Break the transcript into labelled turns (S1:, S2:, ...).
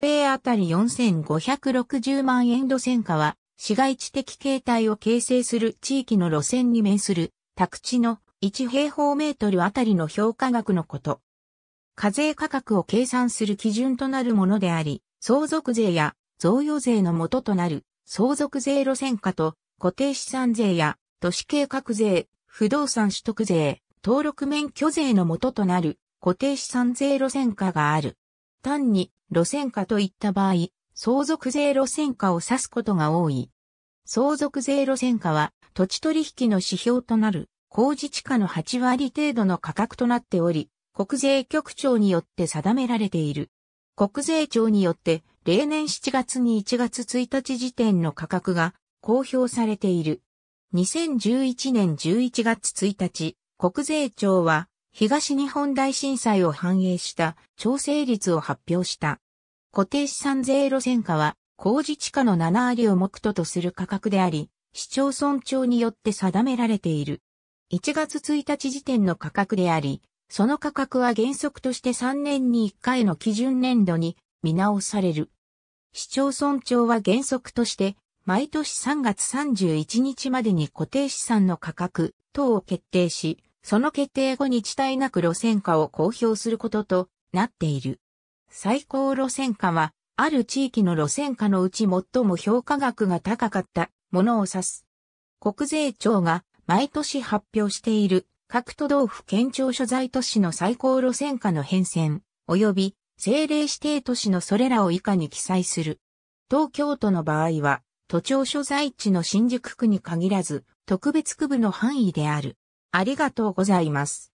S1: 平あたり4560万円路線化は、市街地的形態を形成する地域の路線に面する、宅地の1平方メートルあたりの評価額のこと。課税価格を計算する基準となるものであり、相続税や贈与税の元となる相続税路線価と固定資産税や都市計画税、不動産取得税、登録免許税の元となる固定資産税路線価がある。単に路線価といった場合、相続税路線価を指すことが多い。相続税路線価は土地取引の指標となる工事地価の8割程度の価格となっており、国税局長によって定められている。国税庁によって例年7月に1月1日時点の価格が公表されている。2011年11月1日、国税庁は東日本大震災を反映した調整率を発表した。固定資産税路線化は、工事地価の7割を目途とする価格であり、市町村庁によって定められている。1月1日時点の価格であり、その価格は原則として3年に1回の基準年度に見直される。市町村庁は原則として、毎年3月31日までに固定資産の価格等を決定し、その決定後に地帯なく路線価を公表することとなっている。最高路線価は、ある地域の路線価のうち最も評価額が高かったものを指す。国税庁が毎年発表している各都道府県庁所在都市の最高路線価の変遷、及び政令指定都市のそれらを以下に記載する。東京都の場合は、都庁所在地の新宿区に限らず、特別区部の範囲である。ありがとうございます。